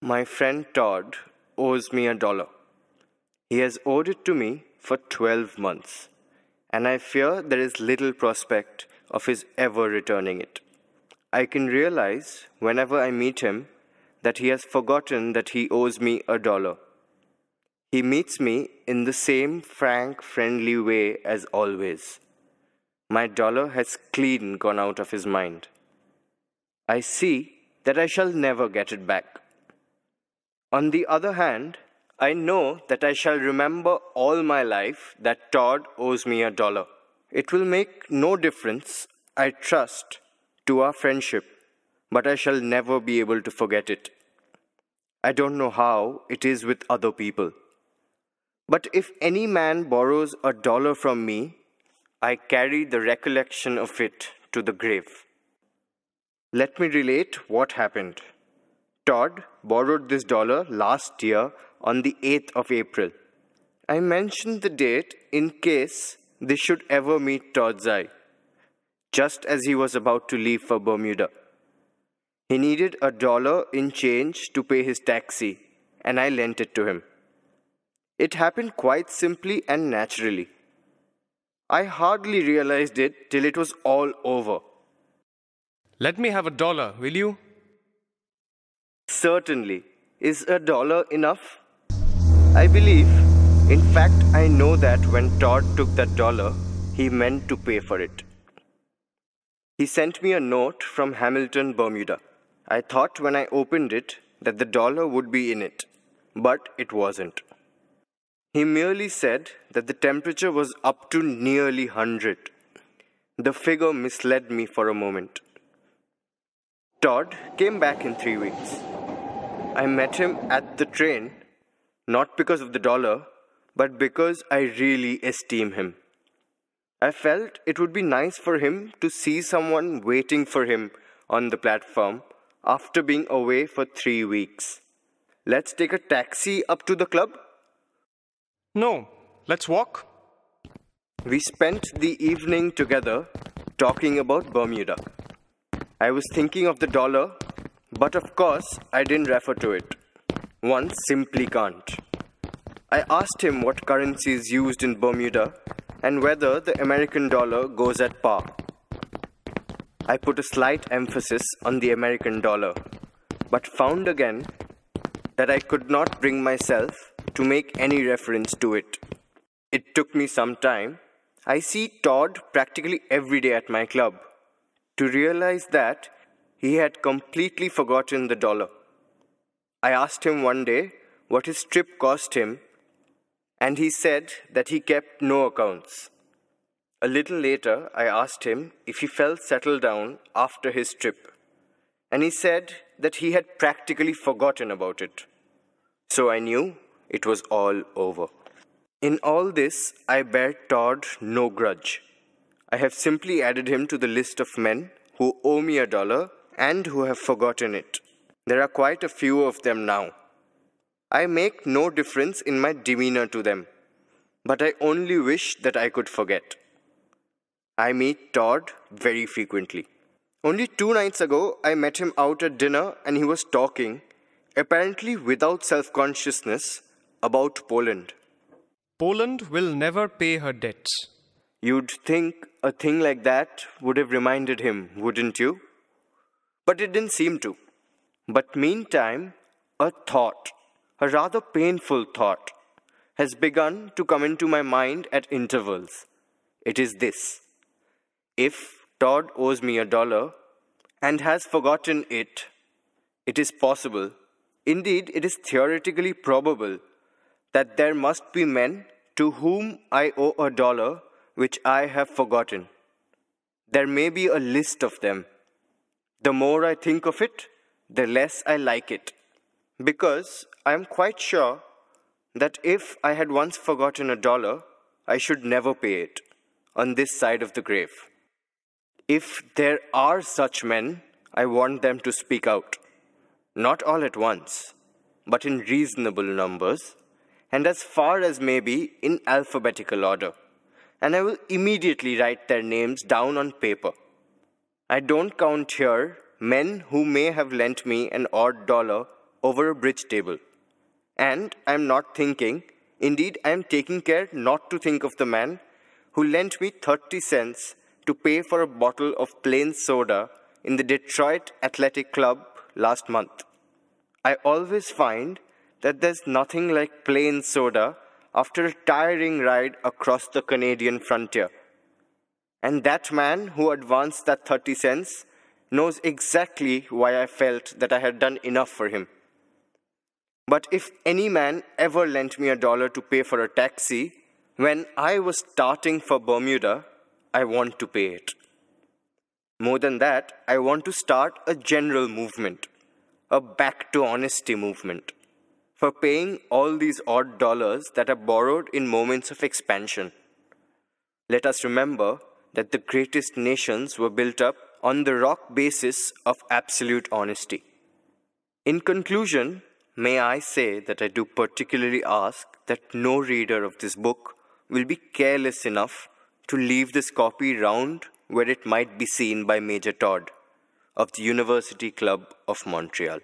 My friend Todd owes me a dollar. He has owed it to me for 12 months, and I fear there is little prospect of his ever returning it. I can realize whenever I meet him that he has forgotten that he owes me a dollar. He meets me in the same frank, friendly way as always. My dollar has clean gone out of his mind. I see that I shall never get it back. On the other hand, I know that I shall remember all my life that Todd owes me a dollar. It will make no difference, I trust, to our friendship, but I shall never be able to forget it. I don't know how it is with other people. But if any man borrows a dollar from me, I carry the recollection of it to the grave. Let me relate what happened. Todd borrowed this dollar last year on the 8th of April. I mentioned the date in case they should ever meet Todd's eye, just as he was about to leave for Bermuda. He needed a dollar in change to pay his taxi, and I lent it to him. It happened quite simply and naturally. I hardly realized it till it was all over. Let me have a dollar, will you? Certainly. Is a dollar enough? I believe. In fact, I know that when Todd took that dollar, he meant to pay for it. He sent me a note from Hamilton, Bermuda. I thought when I opened it that the dollar would be in it, but it wasn't. He merely said that the temperature was up to nearly 100. The figure misled me for a moment. Todd came back in three weeks. I met him at the train, not because of the dollar, but because I really esteem him. I felt it would be nice for him to see someone waiting for him on the platform after being away for three weeks. Let's take a taxi up to the club? No, let's walk. We spent the evening together talking about Bermuda. I was thinking of the dollar but of course, I didn't refer to it. One simply can't. I asked him what currency is used in Bermuda and whether the American dollar goes at par. I put a slight emphasis on the American dollar, but found again that I could not bring myself to make any reference to it. It took me some time. I see Todd practically every day at my club. To realize that he had completely forgotten the dollar. I asked him one day what his trip cost him, and he said that he kept no accounts. A little later, I asked him if he felt settled down after his trip, and he said that he had practically forgotten about it. So I knew it was all over. In all this, I bear Todd no grudge. I have simply added him to the list of men who owe me a dollar and who have forgotten it. There are quite a few of them now. I make no difference in my demeanor to them, but I only wish that I could forget. I meet Todd very frequently. Only two nights ago, I met him out at dinner and he was talking, apparently without self consciousness, about Poland. Poland will never pay her debts. You'd think a thing like that would have reminded him, wouldn't you? but it didn't seem to. But meantime, a thought, a rather painful thought, has begun to come into my mind at intervals. It is this. If Todd owes me a dollar and has forgotten it, it is possible, indeed it is theoretically probable, that there must be men to whom I owe a dollar which I have forgotten. There may be a list of them. The more I think of it, the less I like it, because I am quite sure that if I had once forgotten a dollar, I should never pay it on this side of the grave. If there are such men, I want them to speak out, not all at once, but in reasonable numbers, and as far as may be in alphabetical order, and I will immediately write their names down on paper. I don't count here men who may have lent me an odd dollar over a bridge table. And I am not thinking, indeed, I am taking care not to think of the man who lent me 30 cents to pay for a bottle of plain soda in the Detroit Athletic Club last month. I always find that there's nothing like plain soda after a tiring ride across the Canadian frontier. And that man who advanced that 30 cents knows exactly why I felt that I had done enough for him. But if any man ever lent me a dollar to pay for a taxi, when I was starting for Bermuda, I want to pay it. More than that, I want to start a general movement, a back to honesty movement, for paying all these odd dollars that are borrowed in moments of expansion. Let us remember that the greatest nations were built up on the rock basis of absolute honesty. In conclusion, may I say that I do particularly ask that no reader of this book will be careless enough to leave this copy round where it might be seen by Major Todd of the University Club of Montreal.